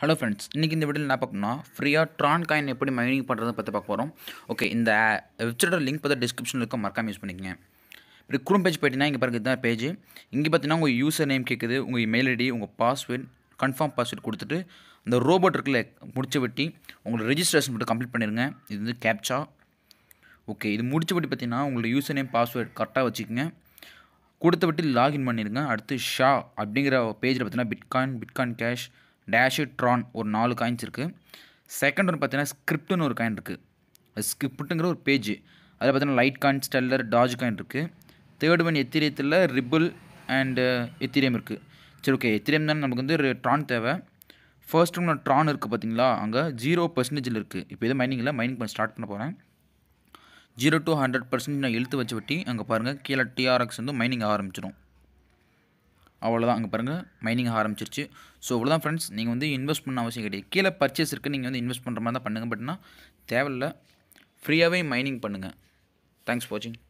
hello friends இன்றைக்கி இந்த வீடியோவில் என்ன பார்க்கணும்னா ஃப்ரீயாக ட்ரான் காயின் எப்படி மைனிங் பண்ணுறது பற்றி பார்க்க போகிறோம் ஓகே இந்த வெப்சைட்டோட லிங்க் பார்த்தா டிஸ்கிரிப்ஷனில் இருக்க மறக்காமல் யூஸ் பண்ணிக்கங்க இப்படி குறும் பேஜ் போயிட்டீங்கன்னா இங்கே பாருங்க இதுதான் பேஜ் இங்கே பார்த்தீங்கன்னா உங்கள் யூசர் நேம் கேட்குது உங்கள் இமெயில் ஐடி உங்கள் பாஸ்வேர்ட் கன்ஃபார்ம் பாஸ்வேர்ட் கொடுத்துட்டு அந்த ரோபோட் இருக்குல்ல முடிச்சு வெட்டி உங்களோட ரெஜிஸ்ட்ரேஷன் மட்டும் கம்ப்ளீட் பண்ணிடுங்க இது வந்து கேப்சா ஓகே இது முடிச்சு வெட்டி பார்த்தீங்கன்னா உங்களோட யூசர் நேம் பாஸ்வேர்ட் கரெக்டாக வச்சுக்கோங்க கொடுத்த வட்டி லாகின் பண்ணிடுங்க அடுத்து ஷா அப்படிங்கிற பேஜில் பார்த்தீங்கன்னா bitcoin bitcoin cash dash Tron ஒரு நாலு காயின்ஸ் இருக்குது செகண்ட் ஒன்று பார்த்தீங்கன்னா ஸ்கிரிப்ட்னு ஒரு காயின் இருக்குது அது ஸ்கிரிப்ட்டுங்கிற ஒரு பேஜ் அதில் பார்த்தீங்கன்னா Litecoin Stellar Dogecoin இருக்குது தேர்ட் ஒன் எத்திரியத்தில் ரிபிள் அண்டு எத்திரியம் இருக்குது சரி ஓகே எத்திரியம் தானே நமக்கு வந்து ட்ரான் தேவை ஃபர்ஸ்ட் ஒன்று ட்ரான் இருக்குது பார்த்தீங்களா அங்கே ஜீரோ பர்சன்டேஜில் இருக்குது இப்போ மைனிங் மைனிங்கில் மைனிங் பண்ண ஸ்டார்ட் பண்ண போகிறேன் ஜீரோ டு ஹண்ட்ரட் பர்சன்ட் நான் எழுத்து வச்சு வட்டி அங்கே பாருங்கள் கீழே டிஆர்எக்ஸ் வந்து மைனிங் ஆரம்பிச்சிடும் அவ்வளோதான் அங்கே பாருங்கள் மைனிங் ஆரம்பிச்சிருச்சு ஸோ அவ்வளோதான் ஃப்ரெண்ட்ஸ் நீங்கள் வந்து இன்வெஸ்ட் பண்ண அவசியம் கிடையாது கீழே பர்ச்சேஸ் இருக்குது நீங்கள் வந்து இன்வெஸ்ட் பண்ணுற மாதிரி தான் பண்ணுங்கள் பட்னா தேவையில்ல ஃப்ரீயாகவே மைனிங் பண்ணுங்கள் தேங்க்ஸ் வாட்சிங்